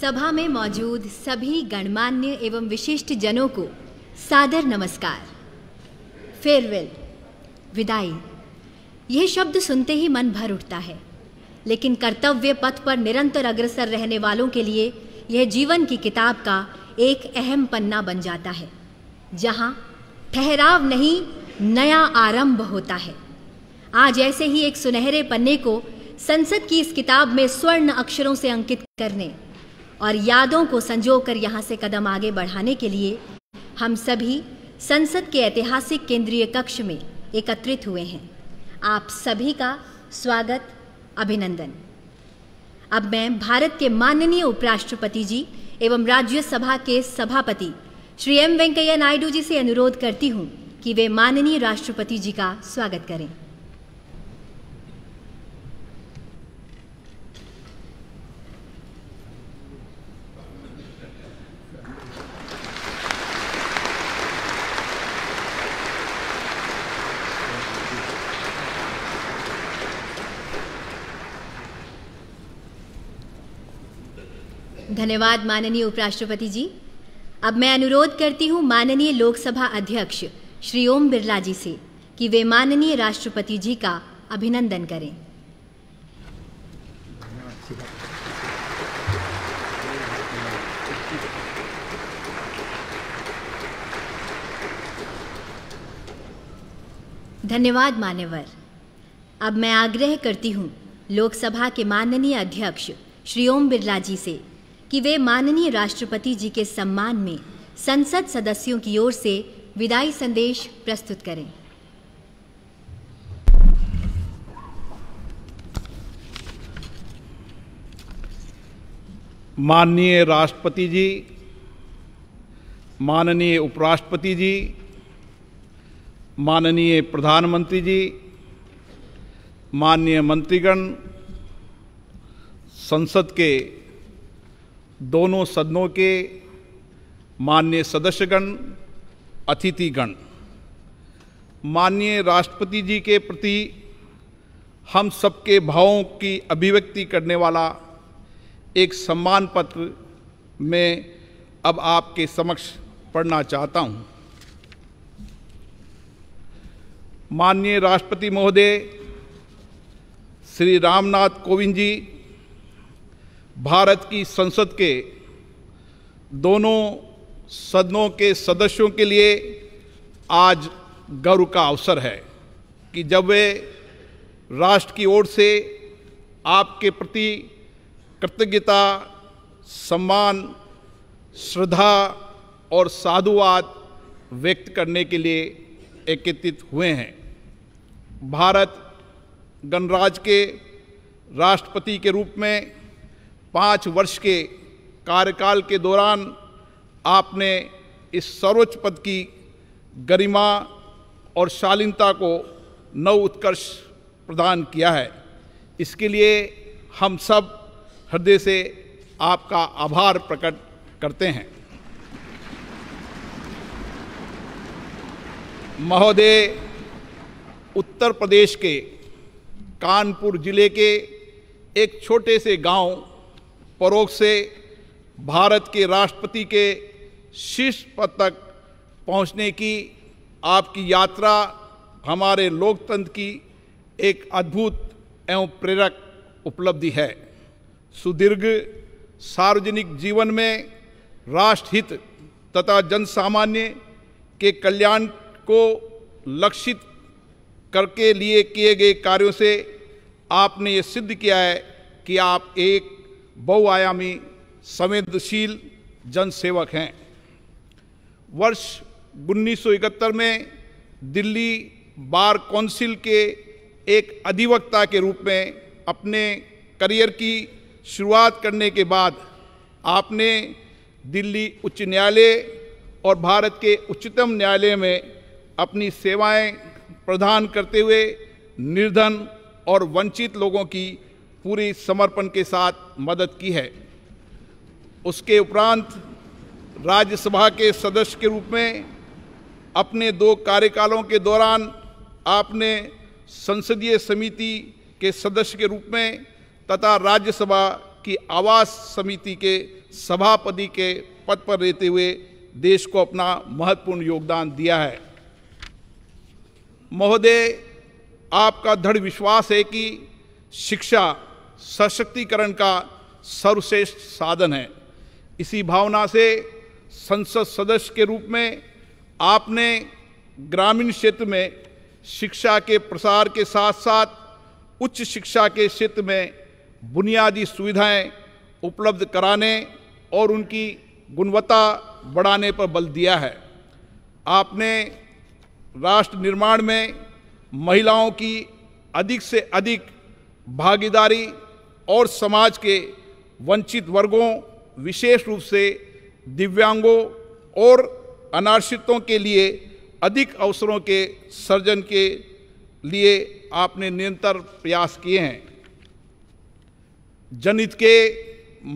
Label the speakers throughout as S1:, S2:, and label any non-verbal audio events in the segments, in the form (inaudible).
S1: सभा में मौजूद सभी गणमान्य एवं विशिष्ट जनों को सादर नमस्कार फेयरवेल विदाई यह शब्द सुनते ही मन भर उठता है लेकिन कर्तव्य पथ पर निरंतर अग्रसर रहने वालों के लिए यह जीवन की किताब का एक अहम पन्ना बन जाता है जहाँ ठहराव नहीं नया आरंभ होता है आज ऐसे ही एक सुनहरे पन्ने को संसद की इस किताब में स्वर्ण अक्षरों से अंकित करने और यादों को संजोकर यहाँ से कदम आगे बढ़ाने के लिए हम सभी संसद के ऐतिहासिक केंद्रीय कक्ष में एकत्रित हुए हैं आप सभी का स्वागत अभिनंदन अब मैं भारत के माननीय उपराष्ट्रपति जी एवं राज्यसभा के सभापति श्री एम वेंकैया नायडू जी से अनुरोध करती हूँ कि वे माननीय राष्ट्रपति जी का स्वागत करें धन्यवाद माननीय उपराष्ट्रपति जी अब मैं अनुरोध करती हूँ माननीय लोकसभा अध्यक्ष श्री ओम बिरला जी से कि वे माननीय राष्ट्रपति जी का अभिनंदन करें धन्यवाद मान्यवर अब मैं आग्रह करती हूँ लोकसभा के माननीय अध्यक्ष श्री ओम बिरला जी से कि वे माननीय राष्ट्रपति जी के सम्मान में संसद सदस्यों की ओर से विदाई संदेश प्रस्तुत करें
S2: माननीय राष्ट्रपति जी माननीय उपराष्ट्रपति जी माननीय प्रधानमंत्री जी माननीय मंत्रीगण संसद के दोनों सदनों के माननीय सदस्यगण अतिथिगण माननीय राष्ट्रपति जी के प्रति हम सबके भावों की अभिव्यक्ति करने वाला एक सम्मान पत्र मैं अब आपके समक्ष पढ़ना चाहता हूँ माननीय राष्ट्रपति महोदय श्री रामनाथ कोविंद जी भारत की संसद के दोनों सदनों के सदस्यों के लिए आज गर्व का अवसर है कि जब वे राष्ट्र की ओर से आपके प्रति कृतज्ञता सम्मान श्रद्धा और साधुवाद व्यक्त करने के लिए एकत्रित हुए हैं भारत गणराज्य के राष्ट्रपति के रूप में पाँच वर्ष के कार्यकाल के दौरान आपने इस सर्वोच्च पद की गरिमा और शालीनता को नव उत्कर्ष प्रदान किया है इसके लिए हम सब हृदय से आपका आभार प्रकट करते हैं महोदय उत्तर प्रदेश के कानपुर जिले के एक छोटे से गांव परोक्ष से भारत के राष्ट्रपति के शीर्ष पद तक पहुंचने की आपकी यात्रा हमारे लोकतंत्र की एक अद्भुत एवं प्रेरक उपलब्धि है सुदीर्घ सार्वजनिक जीवन में राष्ट्रहित तथा जन सामान्य के कल्याण को लक्षित करके लिए किए गए कार्यों से आपने ये सिद्ध किया है कि आप एक बहुआयामी संवेदनशील जनसेवक हैं वर्ष 1971 में दिल्ली बार काउंसिल के एक अधिवक्ता के रूप में अपने करियर की शुरुआत करने के बाद आपने दिल्ली उच्च न्यायालय और भारत के उच्चतम न्यायालय में अपनी सेवाएं प्रदान करते हुए निर्धन और वंचित लोगों की पूरी समर्पण के साथ मदद की है उसके उपरांत राज्यसभा के सदस्य के रूप में अपने दो कार्यकालों के दौरान आपने संसदीय समिति के सदस्य के रूप में तथा राज्यसभा की आवास समिति के सभापति के पद पर रहते हुए देश को अपना महत्वपूर्ण योगदान दिया है महोदय आपका दृढ़ विश्वास है कि शिक्षा सशक्तिकरण का सर्वश्रेष्ठ साधन है इसी भावना से संसद सदस्य के रूप में आपने ग्रामीण क्षेत्र में शिक्षा के प्रसार के साथ साथ उच्च शिक्षा के क्षेत्र में बुनियादी सुविधाएं उपलब्ध कराने और उनकी गुणवत्ता बढ़ाने पर बल दिया है आपने राष्ट्र निर्माण में महिलाओं की अधिक से अधिक भागीदारी और समाज के वंचित वर्गों विशेष रूप से दिव्यांगों और अनाश्रितों के लिए अधिक अवसरों के सर्जन के लिए आपने निरंतर प्रयास किए हैं जनहित के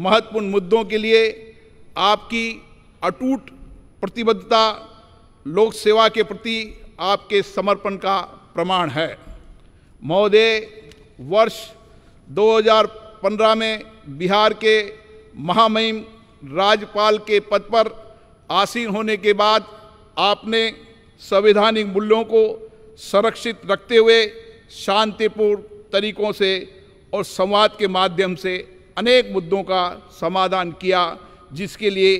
S2: महत्वपूर्ण मुद्दों के लिए आपकी अटूट प्रतिबद्धता लोक सेवा के प्रति आपके समर्पण का प्रमाण है महोदय वर्ष 2015 में बिहार के महामहिम राज्यपाल के पद पर आसीन होने के बाद आपने संवैधानिक मूल्यों को संरक्षित रखते हुए शांतिपूर्ण तरीकों से और संवाद के माध्यम से अनेक मुद्दों का समाधान किया जिसके लिए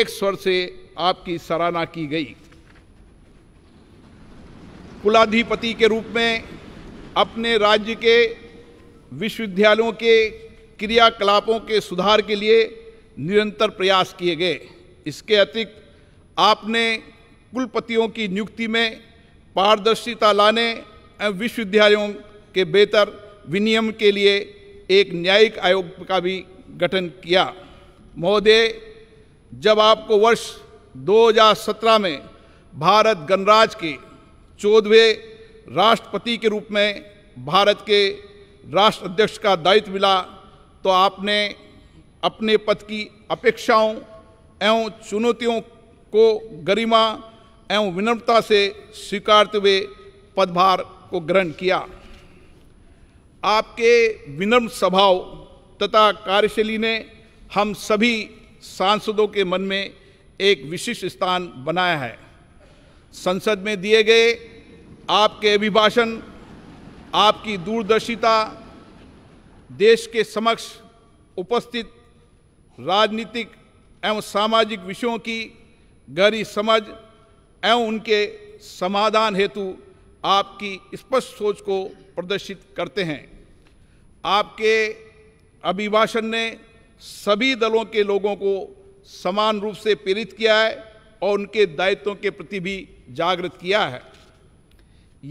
S2: एक स्वर से आपकी सराहना की गई कुलाधिपति के रूप में अपने राज्य के विश्वविद्यालयों के क्रियाकलापों के सुधार के लिए निरंतर प्रयास किए गए इसके अतिरिक्त आपने कुलपतियों की नियुक्ति में पारदर्शिता लाने एवं विश्वविद्यालयों के बेहतर विनियम के लिए एक न्यायिक आयोग का भी गठन किया महोदय जब आपको वर्ष 2017 में भारत गणराज्य के चौदहवें राष्ट्रपति के रूप में भारत के राष्ट्र अध्यक्ष का दायित्व मिला तो आपने अपने पद की अपेक्षाओं एवं चुनौतियों को गरिमा एवं विनम्रता से स्वीकारते हुए पदभार को ग्रहण किया आपके विनम्र स्वभाव तथा कार्यशैली ने हम सभी सांसदों के मन में एक विशिष्ट स्थान बनाया है संसद में दिए गए आपके अभिभाषण आपकी दूरदर्शिता देश के समक्ष उपस्थित राजनीतिक एवं सामाजिक विषयों की गहरी समझ एवं उनके समाधान हेतु आपकी स्पष्ट सोच को प्रदर्शित करते हैं आपके अभिभाषण ने सभी दलों के लोगों को समान रूप से प्रेरित किया है और उनके दायित्वों के प्रति भी जागृत किया है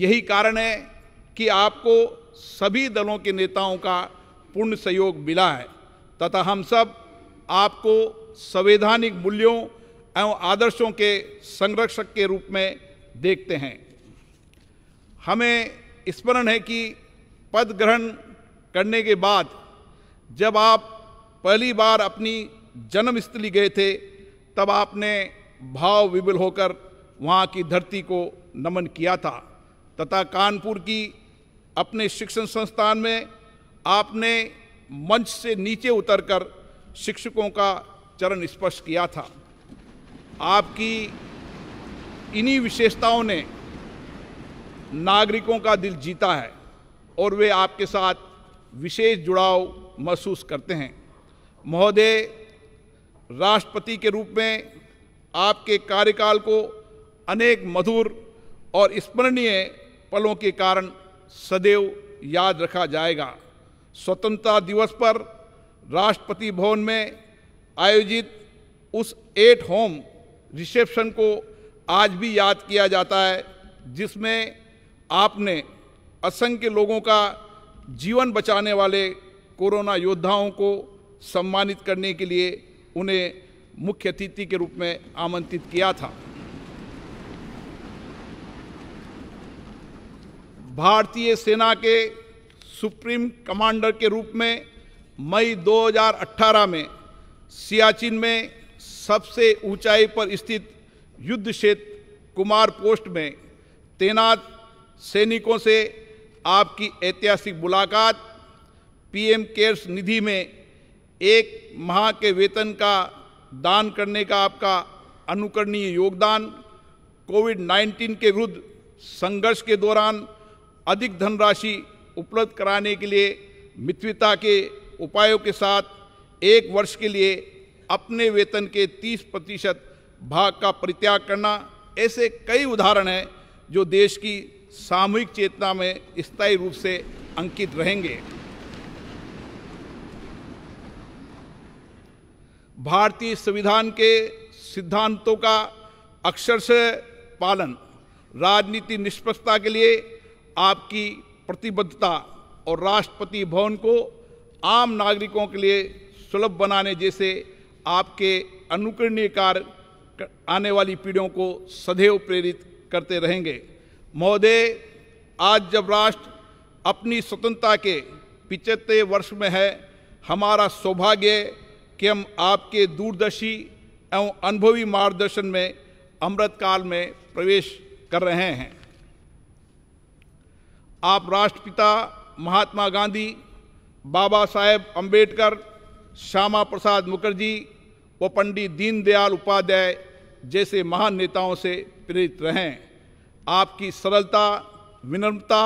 S2: यही कारण है कि आपको सभी दलों के नेताओं का पूर्ण सहयोग मिला है तथा हम सब आपको संवैधानिक मूल्यों एवं आदर्शों के संरक्षक के रूप में देखते हैं हमें स्मरण है कि पद ग्रहण करने के बाद जब आप पहली बार अपनी जन्मस्थली गए थे तब आपने भाव विबल होकर वहाँ की धरती को नमन किया था तथा कानपुर की अपने शिक्षण संस्थान में आपने मंच से नीचे उतरकर शिक्षकों का चरण स्पर्श किया था आपकी इन्हीं विशेषताओं ने नागरिकों का दिल जीता है और वे आपके साथ विशेष जुड़ाव महसूस करते हैं महोदय राष्ट्रपति के रूप में आपके कार्यकाल को अनेक मधुर और स्मरणीय पलों के कारण सदैव याद रखा जाएगा स्वतंत्रता दिवस पर राष्ट्रपति भवन में आयोजित उस एट होम रिसेप्शन को आज भी याद किया जाता है जिसमें आपने असंख्य लोगों का जीवन बचाने वाले कोरोना योद्धाओं को सम्मानित करने के लिए उन्हें मुख्य अतिथि के रूप में आमंत्रित किया था भारतीय सेना के सुप्रीम कमांडर के रूप में मई 2018 में सियाचिन में सबसे ऊंचाई पर स्थित युद्ध क्षेत्र कुमार पोस्ट में तैनात सैनिकों से आपकी ऐतिहासिक मुलाकात पीएम केयर्स निधि में एक माह के वेतन का दान करने का आपका अनुकरणीय योगदान कोविड 19 के विरुद्ध संघर्ष के दौरान अधिक धनराशि उपलब्ध कराने के लिए मित्रता के उपायों के साथ एक वर्ष के लिए अपने वेतन के 30 प्रतिशत भाग का परित्याग करना ऐसे कई उदाहरण हैं जो देश की सामूहिक चेतना में स्थायी रूप से अंकित रहेंगे भारतीय संविधान के सिद्धांतों का अक्षरश पालन राजनीति निष्पक्षता के लिए आपकी प्रतिबद्धता और राष्ट्रपति भवन को आम नागरिकों के लिए सुलभ बनाने जैसे आपके अनुकरणीय कार्य आने वाली पीढ़ियों को सदैव प्रेरित करते रहेंगे महोदय आज जब राष्ट्र अपनी स्वतंत्रता के पिचहत्तर वर्ष में है हमारा सौभाग्य कि हम आपके दूरदर्शी एवं अनुभवी मार्गदर्शन में अमृतकाल में प्रवेश कर रहे हैं आप राष्ट्रपिता महात्मा गांधी बाबा साहेब अम्बेडकर श्यामा प्रसाद मुखर्जी व पंडित दीनदयाल उपाध्याय जैसे महान नेताओं से प्रेरित रहें आपकी सरलता विनम्रता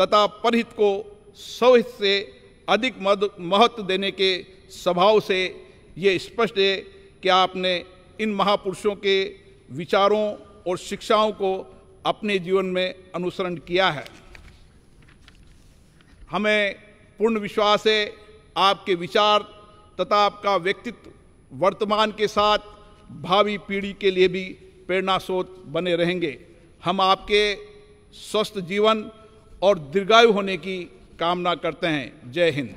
S2: तथा परहित को सौहित से अधिक महत्व देने के स्वभाव से ये स्पष्ट है कि आपने इन महापुरुषों के विचारों और शिक्षाओं को अपने जीवन में अनुसरण किया है हमें पूर्ण विश्वास है आपके विचार तथा आपका व्यक्तित्व वर्तमान के साथ भावी पीढ़ी के लिए भी प्रेरणा स्रोत बने रहेंगे हम आपके स्वस्थ जीवन और दीर्घायु होने की कामना करते हैं जय हिंद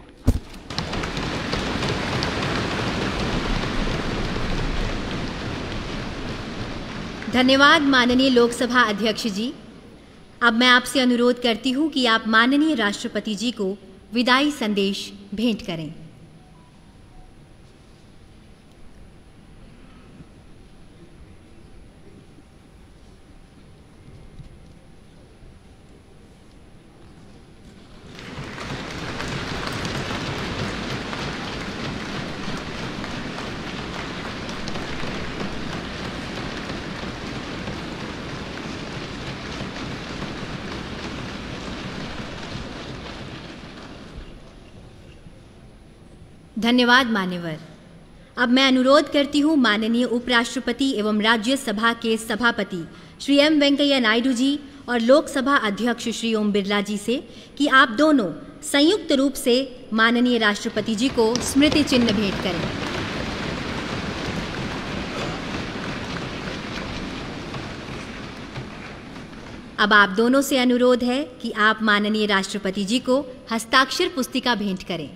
S1: धन्यवाद माननीय लोकसभा अध्यक्ष जी अब मैं आपसे अनुरोध करती हूँ कि आप माननीय राष्ट्रपति जी को विदाई संदेश भेंट करें धन्यवाद मान्यवर अब मैं अनुरोध करती हूँ माननीय उपराष्ट्रपति एवं राज्यसभा के सभापति श्री एम वेंकैया नायडू जी और लोकसभा अध्यक्ष श्री ओम बिरला जी से कि आप दोनों संयुक्त रूप से माननीय राष्ट्रपति जी को स्मृति चिन्ह भेंट करें अब आप दोनों से अनुरोध है कि आप माननीय राष्ट्रपति जी को हस्ताक्षर पुस्तिका भेंट करें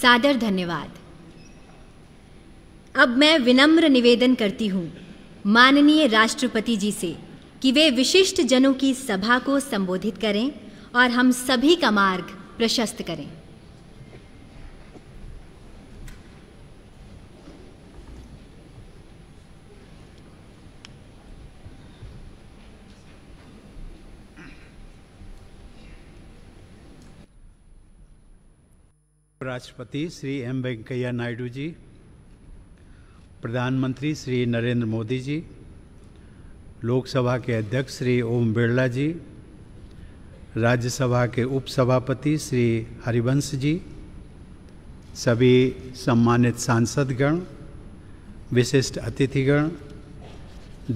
S1: सादर धन्यवाद अब मैं विनम्र निवेदन करती हूँ माननीय राष्ट्रपति जी से कि वे विशिष्ट जनों की सभा को संबोधित करें और हम सभी का मार्ग प्रशस्त करें
S3: उपराष्ट्रपति श्री एम वेंकैया नायडू जी प्रधानमंत्री श्री नरेंद्र मोदी जी लोकसभा के अध्यक्ष श्री ओम बिरला जी राज्यसभा के उपसभापति श्री हरिवंश जी सभी सम्मानित सांसदगण विशिष्ट अतिथिगण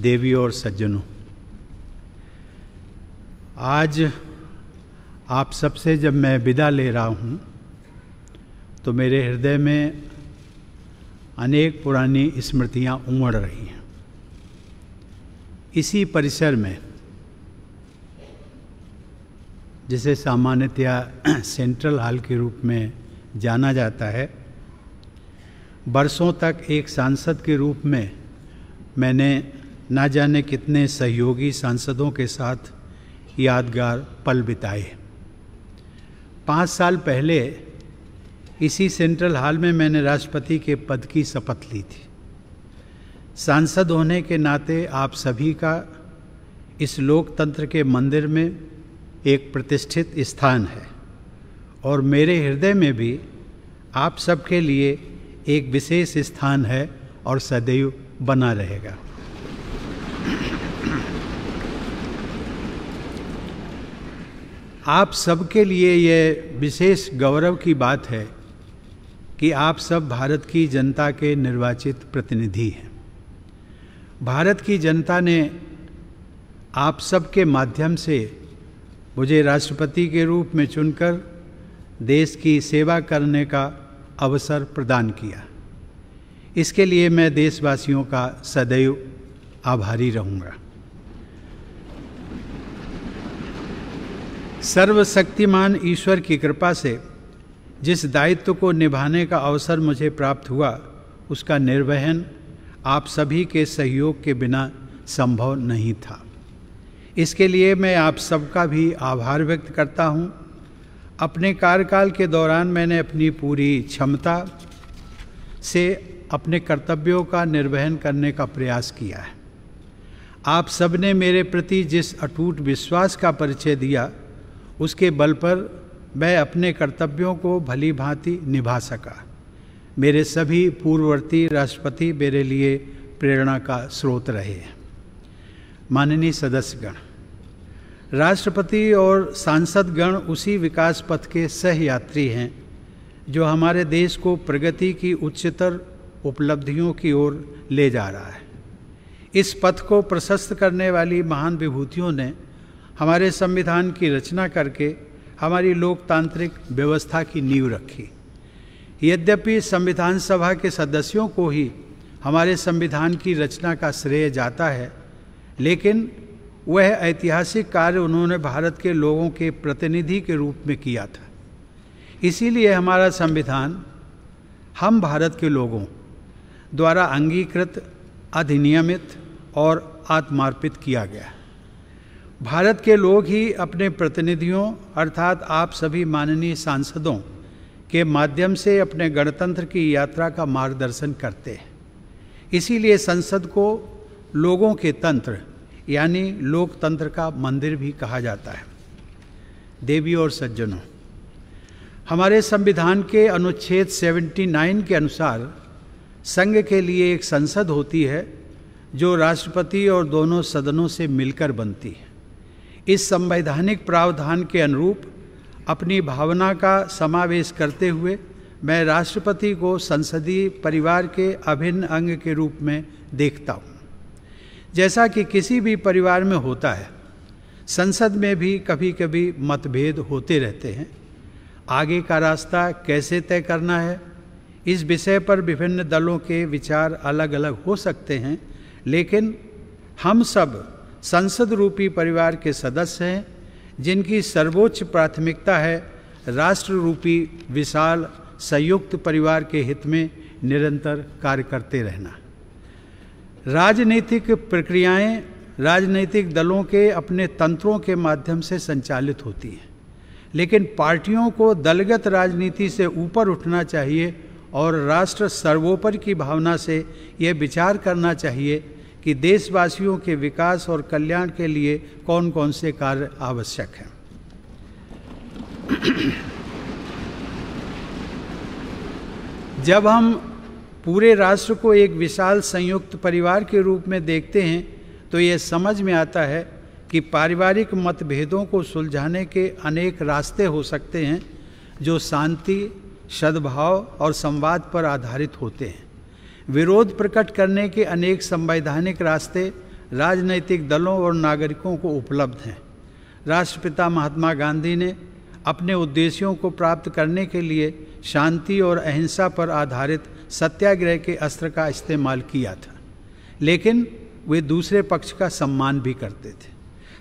S3: देवी और सज्जनों आज आप सबसे जब मैं विदा ले रहा हूँ तो मेरे हृदय में अनेक पुरानी स्मृतियाँ उमड़ रही हैं इसी परिसर में जिसे सामान्यतया (clears throat) सेंट्रल हॉल के रूप में जाना जाता है बरसों तक एक सांसद के रूप में मैंने ना जाने कितने सहयोगी सांसदों के साथ यादगार पल बिताए पाँच साल पहले इसी सेंट्रल हॉल में मैंने राष्ट्रपति के पद की शपथ ली थी सांसद होने के नाते आप सभी का इस लोकतंत्र के मंदिर में एक प्रतिष्ठित स्थान है और मेरे हृदय में भी आप सबके लिए एक विशेष स्थान है और सदैव बना रहेगा आप सबके लिए यह विशेष गौरव की बात है कि आप सब भारत की जनता के निर्वाचित प्रतिनिधि हैं भारत की जनता ने आप सब के माध्यम से मुझे राष्ट्रपति के रूप में चुनकर देश की सेवा करने का अवसर प्रदान किया इसके लिए मैं देशवासियों का सदैव आभारी रहूँगा सर्वशक्तिमान ईश्वर की कृपा से जिस दायित्व को निभाने का अवसर मुझे प्राप्त हुआ उसका निर्वहन आप सभी के सहयोग के बिना संभव नहीं था इसके लिए मैं आप सबका भी आभार व्यक्त करता हूँ अपने कार्यकाल के दौरान मैंने अपनी पूरी क्षमता से अपने कर्तव्यों का निर्वहन करने का प्रयास किया है आप सबने मेरे प्रति जिस अटूट विश्वास का परिचय दिया उसके बल पर मैं अपने कर्तव्यों को भली भांति निभा सका मेरे सभी पूर्ववर्ती राष्ट्रपति मेरे लिए प्रेरणा का स्रोत रहे माननीय सदस्यगण राष्ट्रपति और सांसदगण उसी विकास पथ के सहयात्री हैं जो हमारे देश को प्रगति की उच्चतर उपलब्धियों की ओर ले जा रहा है इस पथ को प्रशस्त करने वाली महान विभूतियों ने हमारे संविधान की रचना करके हमारी लोकतांत्रिक व्यवस्था की नींव रखी यद्यपि संविधान सभा के सदस्यों को ही हमारे संविधान की रचना का श्रेय जाता है लेकिन वह ऐतिहासिक कार्य उन्होंने भारत के लोगों के प्रतिनिधि के रूप में किया था इसीलिए हमारा संविधान हम भारत के लोगों द्वारा अंगीकृत अधिनियमित और आत्मार्पित किया गया है भारत के लोग ही अपने प्रतिनिधियों अर्थात आप सभी माननीय सांसदों के माध्यम से अपने गणतंत्र की यात्रा का मार्गदर्शन करते हैं इसीलिए संसद को लोगों के तंत्र यानी लोकतंत्र का मंदिर भी कहा जाता है देवी और सज्जनों हमारे संविधान के अनुच्छेद 79 के अनुसार संघ के लिए एक संसद होती है जो राष्ट्रपति और दोनों सदनों से मिलकर बनती है इस संवैधानिक प्रावधान के अनुरूप अपनी भावना का समावेश करते हुए मैं राष्ट्रपति को संसदीय परिवार के अभिन्न अंग के रूप में देखता हूँ जैसा कि किसी भी परिवार में होता है संसद में भी कभी कभी मतभेद होते रहते हैं आगे का रास्ता कैसे तय करना है इस विषय पर विभिन्न दलों के विचार अलग अलग हो सकते हैं लेकिन हम सब संसद रूपी परिवार के सदस्य हैं जिनकी सर्वोच्च प्राथमिकता है राष्ट्र रूपी विशाल संयुक्त परिवार के हित में निरंतर कार्य करते रहना राजनीतिक प्रक्रियाएं राजनीतिक दलों के अपने तंत्रों के माध्यम से संचालित होती हैं लेकिन पार्टियों को दलगत राजनीति से ऊपर उठना चाहिए और राष्ट्र सर्वोपरि की भावना से यह विचार करना चाहिए कि देशवासियों के विकास और कल्याण के लिए कौन कौन से कार्य आवश्यक हैं (clears throat) जब हम पूरे राष्ट्र को एक विशाल संयुक्त परिवार के रूप में देखते हैं तो ये समझ में आता है कि पारिवारिक मतभेदों को सुलझाने के अनेक रास्ते हो सकते हैं जो शांति सद्भाव और संवाद पर आधारित होते हैं विरोध प्रकट करने के अनेक संवैधानिक रास्ते राजनैतिक दलों और नागरिकों को उपलब्ध हैं राष्ट्रपिता महात्मा गांधी ने अपने उद्देश्यों को प्राप्त करने के लिए शांति और अहिंसा पर आधारित सत्याग्रह के अस्त्र का इस्तेमाल किया था लेकिन वे दूसरे पक्ष का सम्मान भी करते थे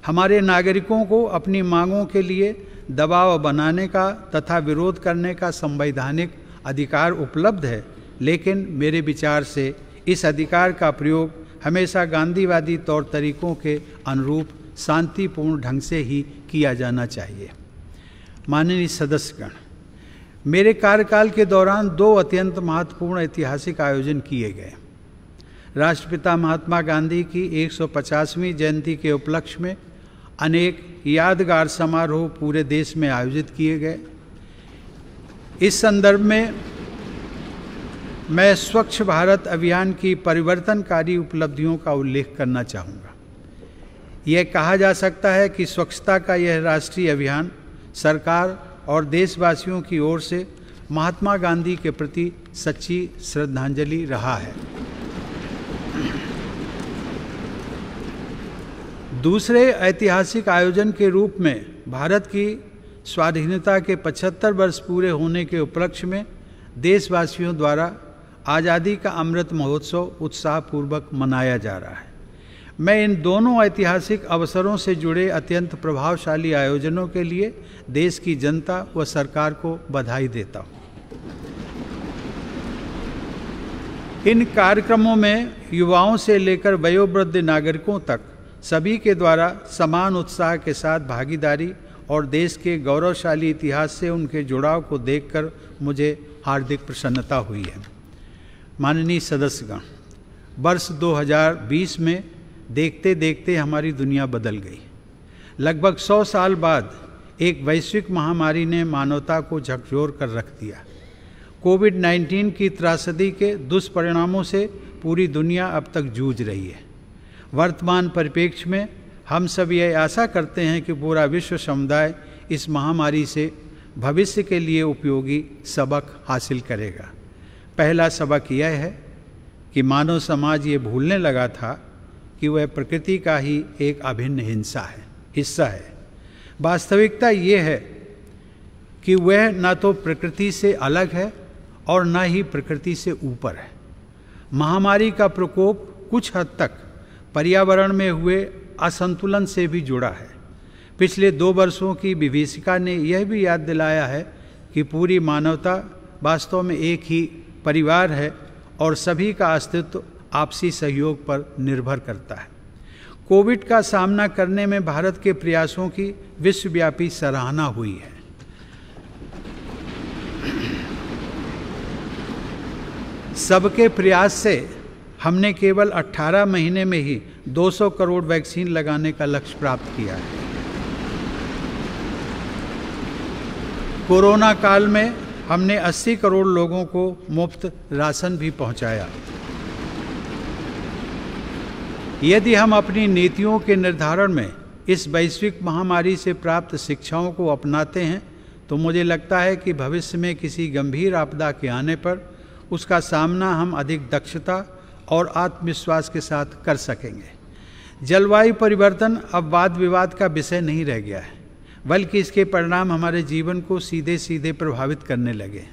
S3: हमारे नागरिकों को अपनी मांगों के लिए दबाव बनाने का तथा विरोध करने का संवैधानिक अधिकार उपलब्ध है लेकिन मेरे विचार से इस अधिकार का प्रयोग हमेशा गांधीवादी तौर तरीकों के अनुरूप शांतिपूर्ण ढंग से ही किया जाना चाहिए माननीय सदस्यगण मेरे कार्यकाल के दौरान दो अत्यंत महत्वपूर्ण ऐतिहासिक आयोजन किए गए राष्ट्रपिता महात्मा गांधी की 150वीं जयंती के उपलक्ष्य में अनेक यादगार समारोह पूरे देश में आयोजित किए गए इस संदर्भ में मैं स्वच्छ भारत अभियान की परिवर्तनकारी उपलब्धियों का उल्लेख करना चाहूँगा यह कहा जा सकता है कि स्वच्छता का यह राष्ट्रीय अभियान सरकार और देशवासियों की ओर से महात्मा गांधी के प्रति सच्ची श्रद्धांजलि रहा है दूसरे ऐतिहासिक आयोजन के रूप में भारत की स्वाधीनता के 75 वर्ष पूरे होने के उपलक्ष्य में देशवासियों द्वारा आज़ादी का अमृत महोत्सव उत्साहपूर्वक मनाया जा रहा है मैं इन दोनों ऐतिहासिक अवसरों से जुड़े अत्यंत प्रभावशाली आयोजनों के लिए देश की जनता व सरकार को बधाई देता हूँ इन कार्यक्रमों में युवाओं से लेकर वयोवृद्ध नागरिकों तक सभी के द्वारा समान उत्साह के साथ भागीदारी और देश के गौरवशाली इतिहास से उनके जुड़ाव को देखकर मुझे हार्दिक प्रसन्नता हुई है माननीय सदस्यगण वर्ष 2020 में देखते देखते हमारी दुनिया बदल गई लगभग 100 साल बाद एक वैश्विक महामारी ने मानवता को झकझोर कर रख दिया कोविड 19 की त्रासदी के दुष्परिणामों से पूरी दुनिया अब तक जूझ रही है वर्तमान परिप्रेक्ष्य में हम सब यह आशा करते हैं कि पूरा विश्व समुदाय इस महामारी से भविष्य के लिए उपयोगी सबक हासिल करेगा पहला सबक यह है कि मानव समाज ये भूलने लगा था कि वह प्रकृति का ही एक अभिन्न हिंसा है हिस्सा है वास्तविकता ये है कि वह न तो प्रकृति से अलग है और न ही प्रकृति से ऊपर है महामारी का प्रकोप कुछ हद तक पर्यावरण में हुए असंतुलन से भी जुड़ा है पिछले दो वर्षों की विभीषिका ने यह भी याद दिलाया है कि पूरी मानवता वास्तव में एक ही परिवार है और सभी का अस्तित्व आपसी सहयोग पर निर्भर करता है कोविड का सामना करने में भारत के प्रयासों की विश्वव्यापी सराहना हुई है सबके प्रयास से हमने केवल 18 महीने में ही 200 करोड़ वैक्सीन लगाने का लक्ष्य प्राप्त किया है कोरोना काल में हमने 80 करोड़ लोगों को मुफ्त राशन भी पहुंचाया। यदि हम अपनी नीतियों के निर्धारण में इस वैश्विक महामारी से प्राप्त शिक्षाओं को अपनाते हैं तो मुझे लगता है कि भविष्य में किसी गंभीर आपदा के आने पर उसका सामना हम अधिक दक्षता और आत्मविश्वास के साथ कर सकेंगे जलवायु परिवर्तन अब वाद विवाद का विषय नहीं रह गया है बल्कि इसके परिणाम हमारे जीवन को सीधे सीधे प्रभावित करने लगे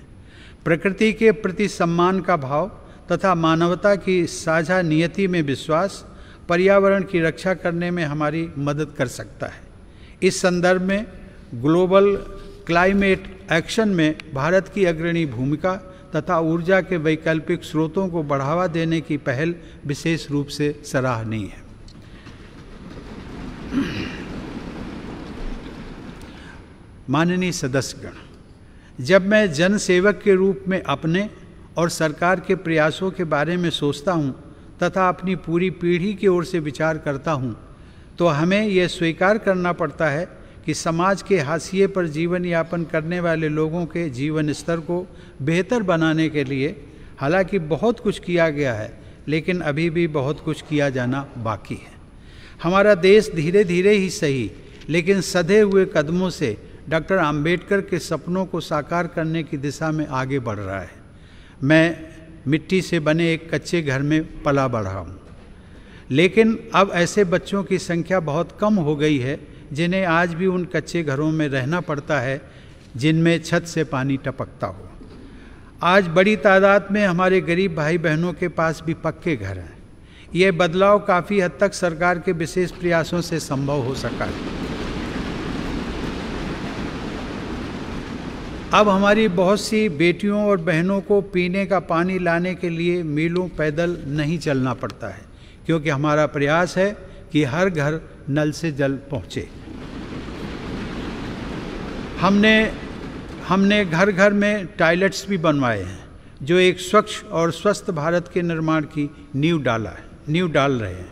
S3: प्रकृति के प्रति सम्मान का भाव तथा मानवता की साझा नियति में विश्वास पर्यावरण की रक्षा करने में हमारी मदद कर सकता है इस संदर्भ में ग्लोबल क्लाइमेट एक्शन में भारत की अग्रणी भूमिका तथा ऊर्जा के वैकल्पिक स्रोतों को बढ़ावा देने की पहल विशेष रूप से सराहनीय है माननीय सदस्यगण जब मैं जन सेवक के रूप में अपने और सरकार के प्रयासों के बारे में सोचता हूँ तथा अपनी पूरी पीढ़ी की ओर से विचार करता हूँ तो हमें यह स्वीकार करना पड़ता है कि समाज के हाशिए पर जीवन यापन करने वाले लोगों के जीवन स्तर को बेहतर बनाने के लिए हालांकि बहुत कुछ किया गया है लेकिन अभी भी बहुत कुछ किया जाना बाकी है हमारा देश धीरे धीरे ही सही लेकिन सधे हुए कदमों से डॉक्टर आम्बेडकर के सपनों को साकार करने की दिशा में आगे बढ़ रहा है मैं मिट्टी से बने एक कच्चे घर में पला बढ़ा हूँ लेकिन अब ऐसे बच्चों की संख्या बहुत कम हो गई है जिन्हें आज भी उन कच्चे घरों में रहना पड़ता है जिनमें छत से पानी टपकता हो आज बड़ी तादाद में हमारे गरीब भाई बहनों के पास भी पक्के घर हैं यह बदलाव काफ़ी हद तक सरकार के विशेष प्रयासों से संभव हो सका है अब हमारी बहुत सी बेटियों और बहनों को पीने का पानी लाने के लिए मीलों पैदल नहीं चलना पड़ता है क्योंकि हमारा प्रयास है कि हर घर नल से जल पहुँचे हमने हमने घर घर में टॉयलेट्स भी बनवाए हैं जो एक स्वच्छ और स्वस्थ भारत के निर्माण की नींव डाला है नींव डाल रहे हैं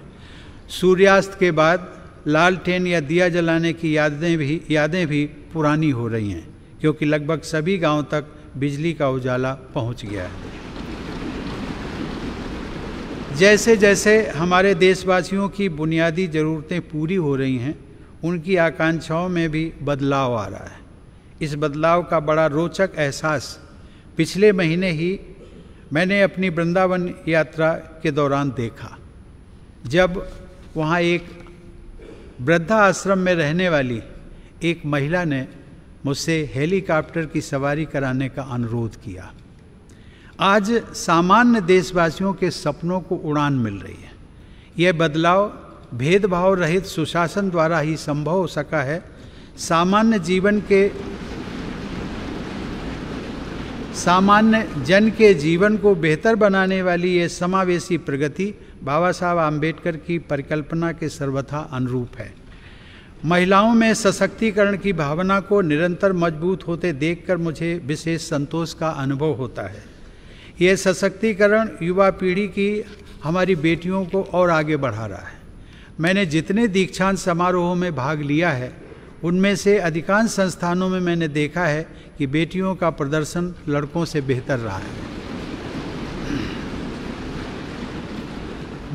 S3: सूर्यास्त के बाद लालटेन या दिया जलाने की यादें भी यादें भी पुरानी हो रही हैं क्योंकि लगभग सभी गांव तक बिजली का उजाला पहुंच गया है जैसे जैसे हमारे देशवासियों की बुनियादी ज़रूरतें पूरी हो रही हैं उनकी आकांक्षाओं में भी बदलाव आ रहा है इस बदलाव का बड़ा रोचक एहसास पिछले महीने ही मैंने अपनी वृंदावन यात्रा के दौरान देखा जब वहाँ एक वृद्धा आश्रम में रहने वाली एक महिला ने मुझसे हेलीकॉप्टर की सवारी कराने का अनुरोध किया आज सामान्य देशवासियों के सपनों को उड़ान मिल रही है यह बदलाव भेदभाव रहित सुशासन द्वारा ही संभव हो सका है सामान्य जीवन के सामान्य जन के जीवन को बेहतर बनाने वाली यह समावेशी प्रगति बाबा साहब आम्बेडकर की परिकल्पना के सर्वथा अनुरूप है महिलाओं में सशक्तिकरण की भावना को निरंतर मजबूत होते देखकर मुझे विशेष संतोष का अनुभव होता है यह सशक्तिकरण युवा पीढ़ी की हमारी बेटियों को और आगे बढ़ा रहा है मैंने जितने दीक्षांत समारोहों में भाग लिया है उनमें से अधिकांश संस्थानों में मैंने देखा है कि बेटियों का प्रदर्शन लड़कों से बेहतर रहा है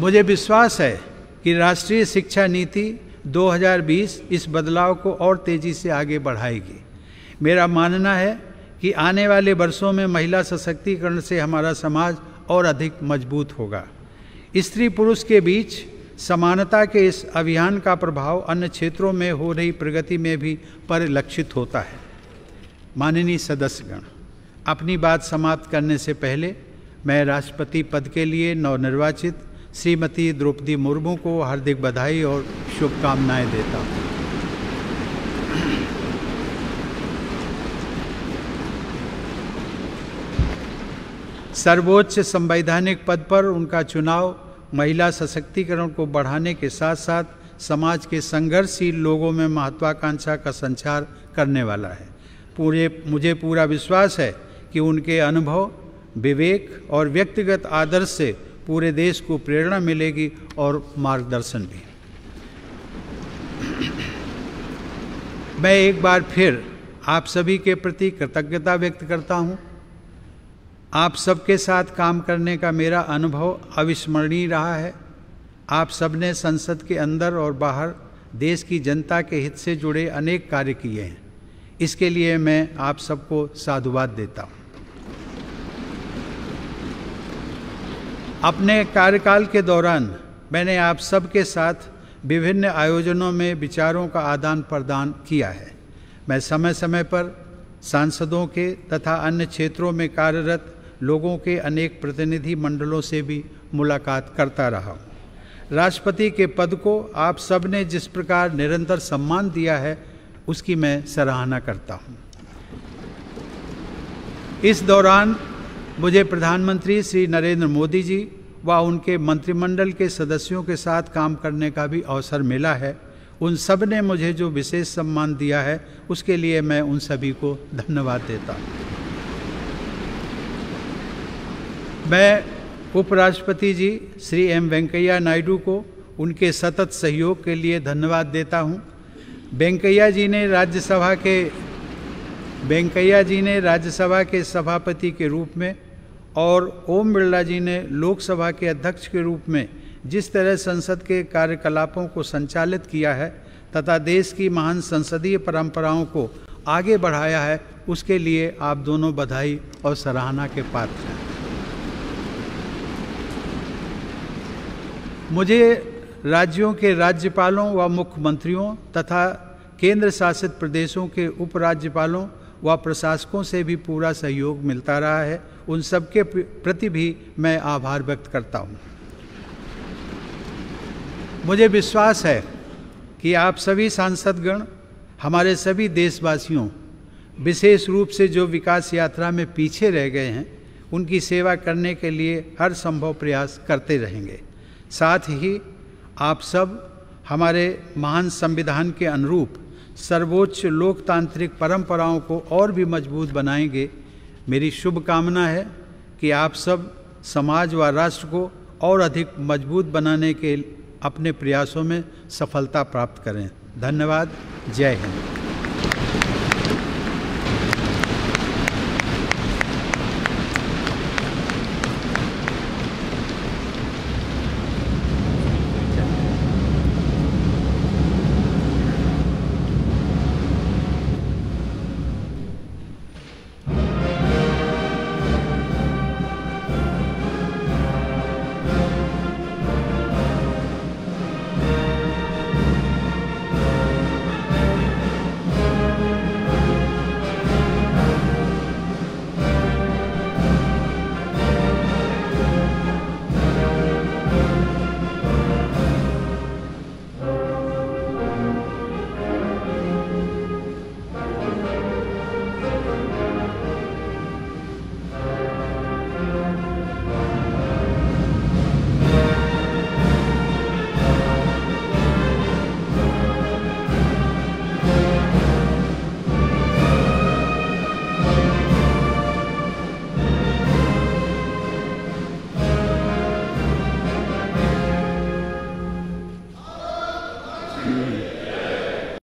S3: मुझे विश्वास है कि राष्ट्रीय शिक्षा नीति 2020 इस बदलाव को और तेज़ी से आगे बढ़ाएगी मेरा मानना है कि आने वाले वर्षों में महिला सशक्तिकरण से हमारा समाज और अधिक मजबूत होगा स्त्री पुरुष के बीच समानता के इस अभियान का प्रभाव अन्य क्षेत्रों में हो रही प्रगति में भी परिलक्षित होता है माननीय सदस्यगण अपनी बात समाप्त करने से पहले मैं राष्ट्रपति पद के लिए नवनिर्वाचित श्रीमती द्रौपदी मुर्मू को हार्दिक बधाई और शुभकामनाएं देता हूँ सर्वोच्च संवैधानिक पद पर उनका चुनाव महिला सशक्तिकरण को बढ़ाने के साथ साथ समाज के संघर्षशील लोगों में महत्वाकांक्षा का संचार करने वाला है पूरे मुझे पूरा विश्वास है कि उनके अनुभव विवेक और व्यक्तिगत आदर्श से पूरे देश को प्रेरणा मिलेगी और मार्गदर्शन भी मैं एक बार फिर आप सभी के प्रति कृतज्ञता व्यक्त करता हूँ आप सबके साथ काम करने का मेरा अनुभव अविस्मरणीय रहा है आप सबने संसद के अंदर और बाहर देश की जनता के हित से जुड़े अनेक कार्य किए हैं इसके लिए मैं आप सबको साधुवाद देता हूँ अपने कार्यकाल के दौरान मैंने आप सबके साथ विभिन्न आयोजनों में विचारों का आदान प्रदान किया है मैं समय समय पर सांसदों के तथा अन्य क्षेत्रों में कार्यरत लोगों के अनेक प्रतिनिधि मंडलों से भी मुलाकात करता रहा हूँ राष्ट्रपति के पद को आप सब ने जिस प्रकार निरंतर सम्मान दिया है उसकी मैं सराहना करता हूँ इस दौरान मुझे प्रधानमंत्री श्री नरेंद्र मोदी जी व उनके मंत्रिमंडल के सदस्यों के साथ काम करने का भी अवसर मिला है उन सब ने मुझे जो विशेष सम्मान दिया है उसके लिए मैं उन सभी को धन्यवाद देता मैं उपराष्ट्रपति जी श्री एम वेंकैया नायडू को उनके सतत सहयोग के लिए धन्यवाद देता हूँ वेंकैया जी ने राज्यसभा के वेंकैया जी ने राज्यसभा के सभापति के रूप में और ओम बिरला जी ने लोकसभा के अध्यक्ष के रूप में जिस तरह संसद के कार्यकलापों को संचालित किया है तथा देश की महान संसदीय परंपराओं को आगे बढ़ाया है उसके लिए आप दोनों बधाई और सराहना के पात्र हैं मुझे राज्यों के राज्यपालों व मुख्यमंत्रियों तथा केंद्र शासित प्रदेशों के उपराज्यपालों व प्रशासकों से भी पूरा सहयोग मिलता रहा है उन सबके प्रति भी मैं आभार व्यक्त करता हूँ मुझे विश्वास है कि आप सभी सांसदगण हमारे सभी देशवासियों विशेष रूप से जो विकास यात्रा में पीछे रह गए हैं उनकी सेवा करने के लिए हर संभव प्रयास करते रहेंगे साथ ही आप सब हमारे महान संविधान के अनुरूप सर्वोच्च लोकतांत्रिक परंपराओं को और भी मजबूत बनाएंगे मेरी शुभकामना है कि आप सब समाज व राष्ट्र को और अधिक मजबूत बनाने के अपने प्रयासों में सफलता प्राप्त करें धन्यवाद जय हिंद